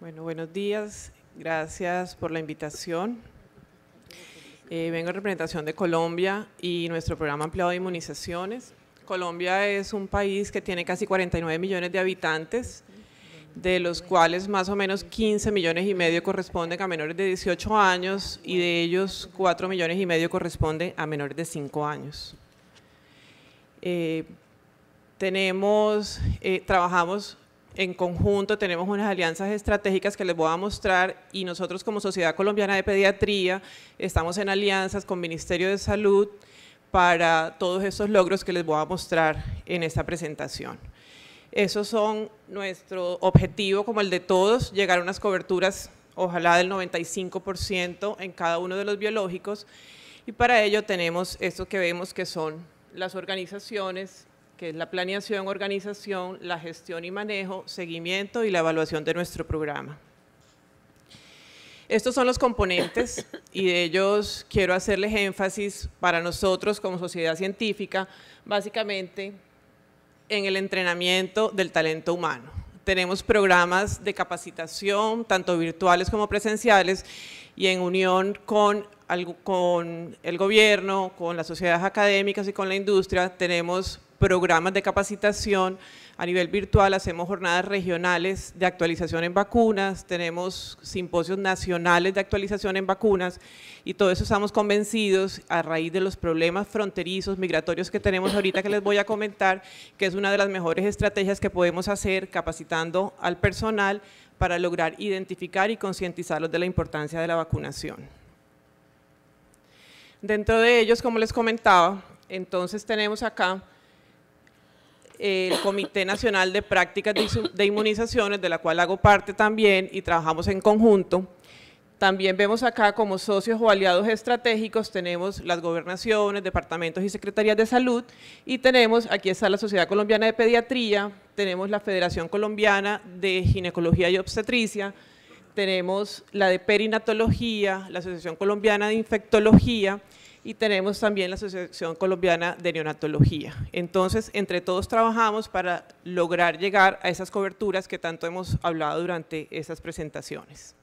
Bueno, buenos días. Gracias por la invitación. Eh, vengo en representación de Colombia y nuestro programa ampliado de inmunizaciones. Colombia es un país que tiene casi 49 millones de habitantes, de los cuales más o menos 15 millones y medio corresponden a menores de 18 años y de ellos 4 millones y medio corresponden a menores de 5 años. Eh, tenemos, eh, trabajamos en conjunto tenemos unas alianzas estratégicas que les voy a mostrar y nosotros como Sociedad Colombiana de Pediatría estamos en alianzas con Ministerio de Salud para todos esos logros que les voy a mostrar en esta presentación. Esos son nuestro objetivo, como el de todos, llegar a unas coberturas, ojalá del 95% en cada uno de los biológicos, y para ello tenemos esto que vemos que son las organizaciones que es la planeación, organización, la gestión y manejo, seguimiento y la evaluación de nuestro programa. Estos son los componentes y de ellos quiero hacerles énfasis para nosotros como sociedad científica, básicamente en el entrenamiento del talento humano. Tenemos programas de capacitación, tanto virtuales como presenciales, y en unión con, con el gobierno, con las sociedades académicas y con la industria, tenemos programas de capacitación a nivel virtual, hacemos jornadas regionales de actualización en vacunas, tenemos simposios nacionales de actualización en vacunas y todo eso estamos convencidos a raíz de los problemas fronterizos, migratorios que tenemos ahorita que les voy a comentar, que es una de las mejores estrategias que podemos hacer capacitando al personal para lograr identificar y concientizarlos de la importancia de la vacunación. Dentro de ellos, como les comentaba, entonces tenemos acá el Comité Nacional de Prácticas de Inmunizaciones, de la cual hago parte también y trabajamos en conjunto. También vemos acá como socios o aliados estratégicos tenemos las gobernaciones, departamentos y secretarías de salud y tenemos, aquí está la Sociedad Colombiana de Pediatría, tenemos la Federación Colombiana de Ginecología y Obstetricia, tenemos la de Perinatología, la Asociación Colombiana de Infectología, y tenemos también la Asociación Colombiana de Neonatología. Entonces, entre todos trabajamos para lograr llegar a esas coberturas que tanto hemos hablado durante esas presentaciones.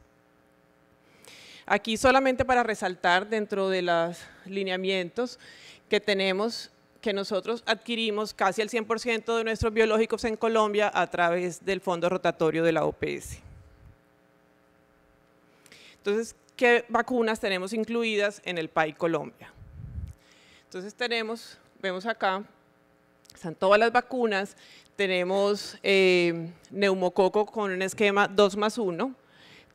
Aquí solamente para resaltar dentro de los lineamientos que tenemos que nosotros adquirimos casi el 100% de nuestros biológicos en Colombia a través del fondo rotatorio de la OPS. Entonces, ¿qué vacunas tenemos incluidas en el PAI Colombia? Entonces tenemos, vemos acá, están todas las vacunas, tenemos eh, neumococo con un esquema 2 más 1,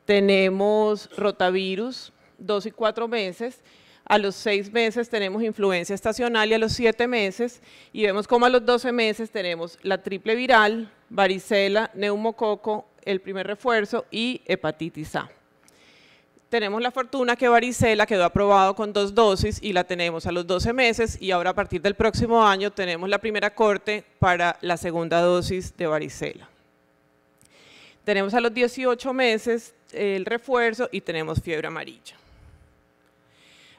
tenemos rotavirus 2 y 4 meses, a los 6 meses tenemos influencia estacional y a los 7 meses, y vemos como a los 12 meses tenemos la triple viral, varicela, neumococo, el primer refuerzo y hepatitis A tenemos la fortuna que varicela quedó aprobado con dos dosis y la tenemos a los 12 meses y ahora a partir del próximo año tenemos la primera corte para la segunda dosis de varicela. Tenemos a los 18 meses el refuerzo y tenemos fiebre amarilla.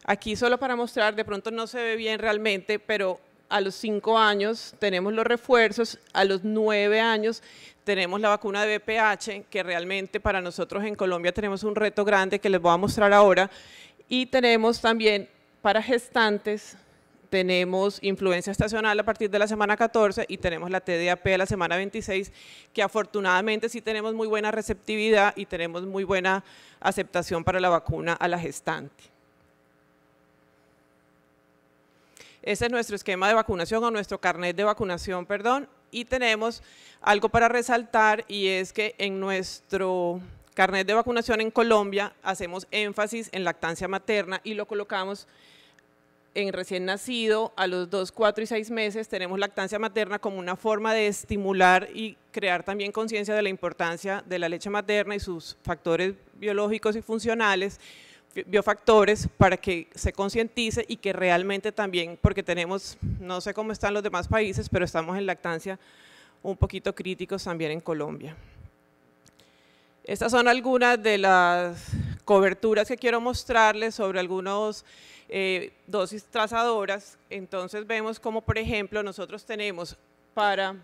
Aquí solo para mostrar, de pronto no se ve bien realmente, pero a los 5 años tenemos los refuerzos, a los 9 años tenemos la vacuna de BPH, que realmente para nosotros en Colombia tenemos un reto grande que les voy a mostrar ahora, y tenemos también para gestantes, tenemos influencia estacional a partir de la semana 14 y tenemos la TDAP a la semana 26, que afortunadamente sí tenemos muy buena receptividad y tenemos muy buena aceptación para la vacuna a la gestante. Este es nuestro esquema de vacunación o nuestro carnet de vacunación, perdón. Y tenemos algo para resaltar y es que en nuestro carnet de vacunación en Colombia hacemos énfasis en lactancia materna y lo colocamos en recién nacido, a los 2, 4 y 6 meses tenemos lactancia materna como una forma de estimular y crear también conciencia de la importancia de la leche materna y sus factores biológicos y funcionales, biofactores para que se concientice y que realmente también, porque tenemos, no sé cómo están los demás países, pero estamos en lactancia un poquito críticos también en Colombia. Estas son algunas de las coberturas que quiero mostrarles sobre algunas eh, dosis trazadoras. Entonces vemos como, por ejemplo, nosotros tenemos para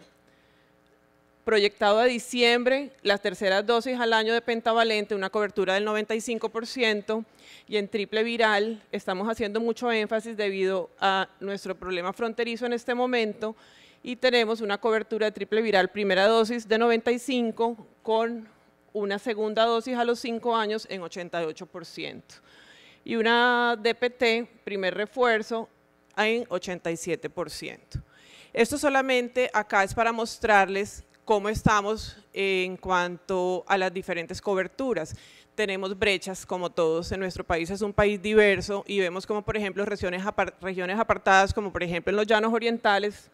proyectado a diciembre, las terceras dosis al año de pentavalente, una cobertura del 95%, y en triple viral estamos haciendo mucho énfasis debido a nuestro problema fronterizo en este momento, y tenemos una cobertura de triple viral, primera dosis de 95 con una segunda dosis a los 5 años en 88%, y una DPT, primer refuerzo, en 87%. Esto solamente acá es para mostrarles cómo estamos en cuanto a las diferentes coberturas. Tenemos brechas, como todos en nuestro país, es un país diverso y vemos como, por ejemplo, regiones, regiones apartadas, como por ejemplo en los llanos orientales,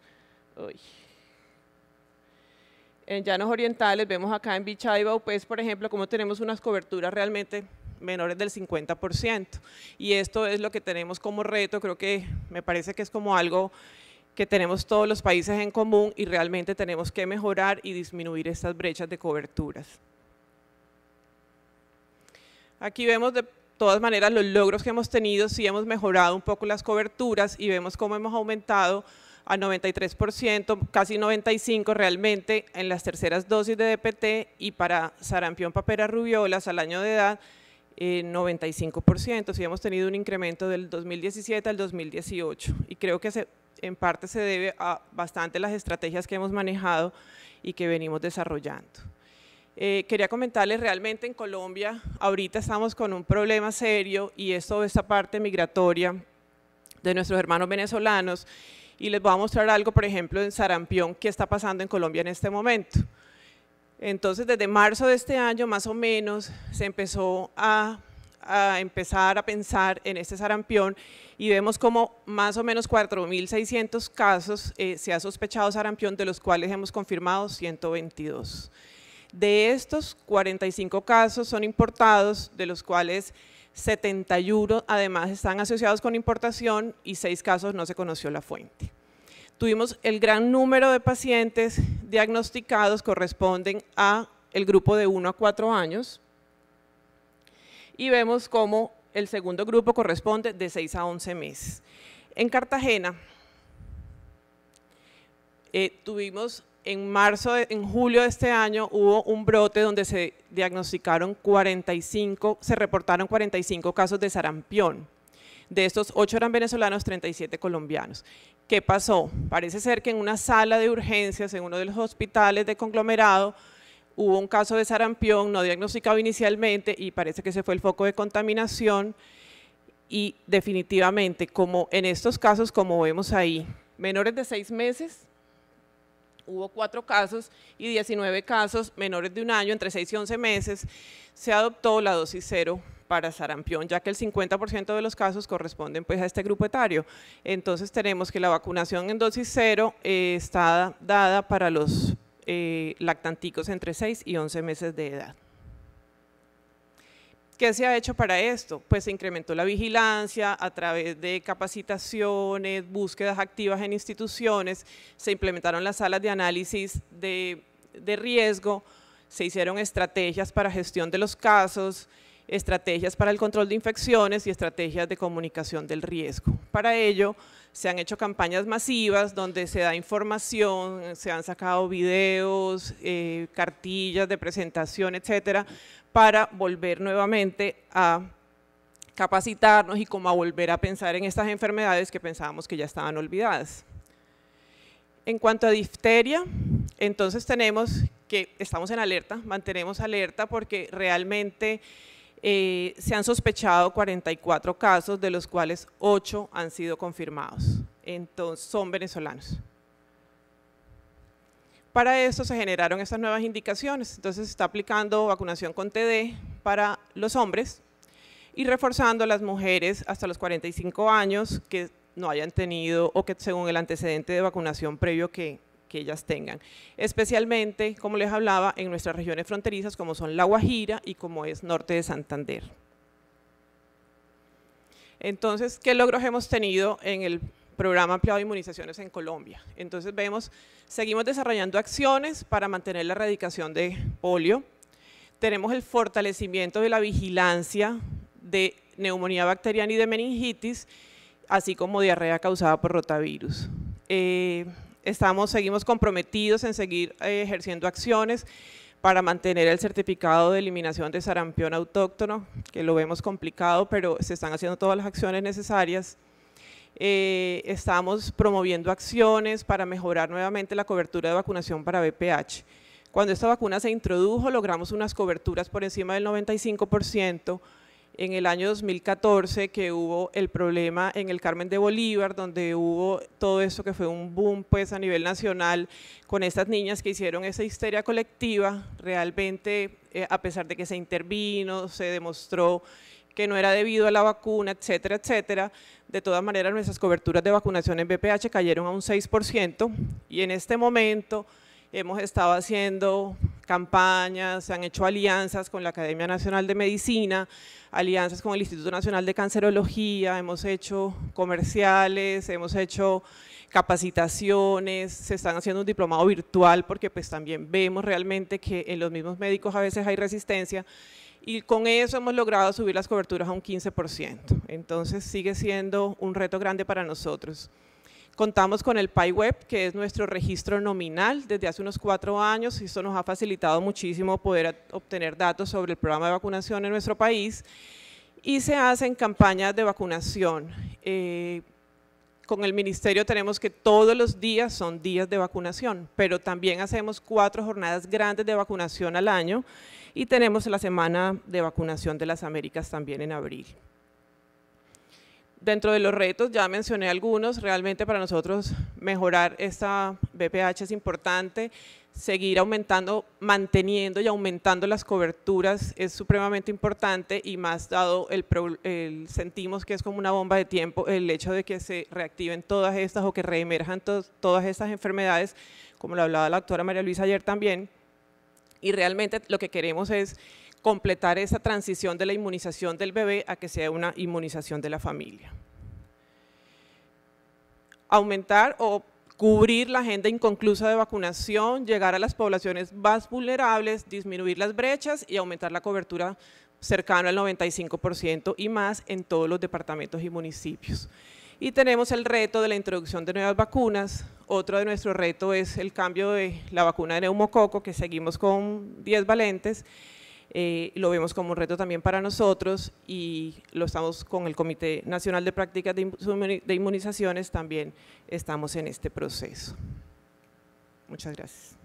en llanos orientales, vemos acá en Bichada y Baupés, pues, por ejemplo, como tenemos unas coberturas realmente menores del 50%. Y esto es lo que tenemos como reto, creo que me parece que es como algo que tenemos todos los países en común y realmente tenemos que mejorar y disminuir estas brechas de coberturas. Aquí vemos de todas maneras los logros que hemos tenido, sí hemos mejorado un poco las coberturas y vemos cómo hemos aumentado a 93%, casi 95% realmente en las terceras dosis de DPT y para sarampión, papera, rubiolas al año de edad, 95%. Eh, sí hemos tenido un incremento del 2017 al 2018 y creo que se en parte se debe a bastante las estrategias que hemos manejado y que venimos desarrollando. Eh, quería comentarles realmente en Colombia, ahorita estamos con un problema serio y esto esta parte migratoria de nuestros hermanos venezolanos y les voy a mostrar algo, por ejemplo, en Sarampión, que está pasando en Colombia en este momento. Entonces, desde marzo de este año, más o menos, se empezó a a empezar a pensar en este sarampión y vemos como más o menos 4.600 casos eh, se ha sospechado sarampión, de los cuales hemos confirmado 122. De estos, 45 casos son importados, de los cuales 71 además están asociados con importación y 6 casos no se conoció la fuente. Tuvimos el gran número de pacientes diagnosticados corresponden a el grupo de 1 a 4 años, y vemos cómo el segundo grupo corresponde de 6 a 11 meses. En Cartagena eh, tuvimos en marzo, en julio de este año hubo un brote donde se diagnosticaron 45, se reportaron 45 casos de sarampión. De estos 8 eran venezolanos, 37 colombianos. ¿Qué pasó? Parece ser que en una sala de urgencias, en uno de los hospitales de conglomerado, hubo un caso de sarampión no diagnosticado inicialmente y parece que se fue el foco de contaminación. Y definitivamente, como en estos casos, como vemos ahí, menores de seis meses, hubo cuatro casos y 19 casos menores de un año, entre 6 y 11 meses, se adoptó la dosis cero para sarampión, ya que el 50% de los casos corresponden pues a este grupo etario. Entonces tenemos que la vacunación en dosis cero eh, está dada para los eh, lactanticos entre 6 y 11 meses de edad. ¿Qué se ha hecho para esto? Pues se incrementó la vigilancia a través de capacitaciones, búsquedas activas en instituciones, se implementaron las salas de análisis de, de riesgo, se hicieron estrategias para gestión de los casos, estrategias para el control de infecciones y estrategias de comunicación del riesgo. Para ello, se han hecho campañas masivas donde se da información, se han sacado videos, eh, cartillas de presentación, etcétera, para volver nuevamente a capacitarnos y como a volver a pensar en estas enfermedades que pensábamos que ya estaban olvidadas. En cuanto a difteria, entonces tenemos que estamos en alerta, mantenemos alerta porque realmente eh, se han sospechado 44 casos, de los cuales 8 han sido confirmados. Entonces, son venezolanos. Para eso se generaron estas nuevas indicaciones. Entonces, se está aplicando vacunación con TD para los hombres y reforzando a las mujeres hasta los 45 años que no hayan tenido o que según el antecedente de vacunación previo que que ellas tengan, especialmente, como les hablaba, en nuestras regiones fronterizas como son La Guajira y como es Norte de Santander. Entonces, ¿qué logros hemos tenido en el programa ampliado de inmunizaciones en Colombia? Entonces vemos, seguimos desarrollando acciones para mantener la erradicación de polio, tenemos el fortalecimiento de la vigilancia de neumonía bacteriana y de meningitis, así como diarrea causada por rotavirus. Eh, estamos, seguimos comprometidos en seguir eh, ejerciendo acciones para mantener el certificado de eliminación de sarampión autóctono, que lo vemos complicado, pero se están haciendo todas las acciones necesarias. Eh, estamos promoviendo acciones para mejorar nuevamente la cobertura de vacunación para VPH. Cuando esta vacuna se introdujo, logramos unas coberturas por encima del 95%, en el año 2014 que hubo el problema en el Carmen de Bolívar, donde hubo todo eso que fue un boom pues a nivel nacional con estas niñas que hicieron esa histeria colectiva, realmente eh, a pesar de que se intervino, se demostró que no era debido a la vacuna, etcétera, etcétera. De todas maneras, nuestras coberturas de vacunación en BPH cayeron a un 6% y en este momento Hemos estado haciendo campañas, se han hecho alianzas con la Academia Nacional de Medicina, alianzas con el Instituto Nacional de Cancerología, hemos hecho comerciales, hemos hecho capacitaciones, se están haciendo un diplomado virtual porque pues también vemos realmente que en los mismos médicos a veces hay resistencia y con eso hemos logrado subir las coberturas a un 15%. Entonces sigue siendo un reto grande para nosotros. Contamos con el PI-WEB, que es nuestro registro nominal desde hace unos cuatro años y eso nos ha facilitado muchísimo poder obtener datos sobre el programa de vacunación en nuestro país y se hacen campañas de vacunación. Eh, con el ministerio tenemos que todos los días son días de vacunación, pero también hacemos cuatro jornadas grandes de vacunación al año y tenemos la semana de vacunación de las Américas también en abril. Dentro de los retos, ya mencioné algunos, realmente para nosotros mejorar esta BPH es importante, seguir aumentando, manteniendo y aumentando las coberturas es supremamente importante y más dado el, sentimos que es como una bomba de tiempo el hecho de que se reactiven todas estas o que reemerjan todas estas enfermedades, como lo hablaba la doctora María Luisa ayer también, y realmente lo que queremos es completar esa transición de la inmunización del bebé a que sea una inmunización de la familia. Aumentar o cubrir la agenda inconclusa de vacunación, llegar a las poblaciones más vulnerables, disminuir las brechas y aumentar la cobertura cercano al 95% y más en todos los departamentos y municipios. Y tenemos el reto de la introducción de nuevas vacunas. Otro de nuestros retos es el cambio de la vacuna de neumococo, que seguimos con 10 valentes, eh, lo vemos como un reto también para nosotros y lo estamos con el Comité Nacional de Prácticas de Inmunizaciones, también estamos en este proceso. Muchas gracias.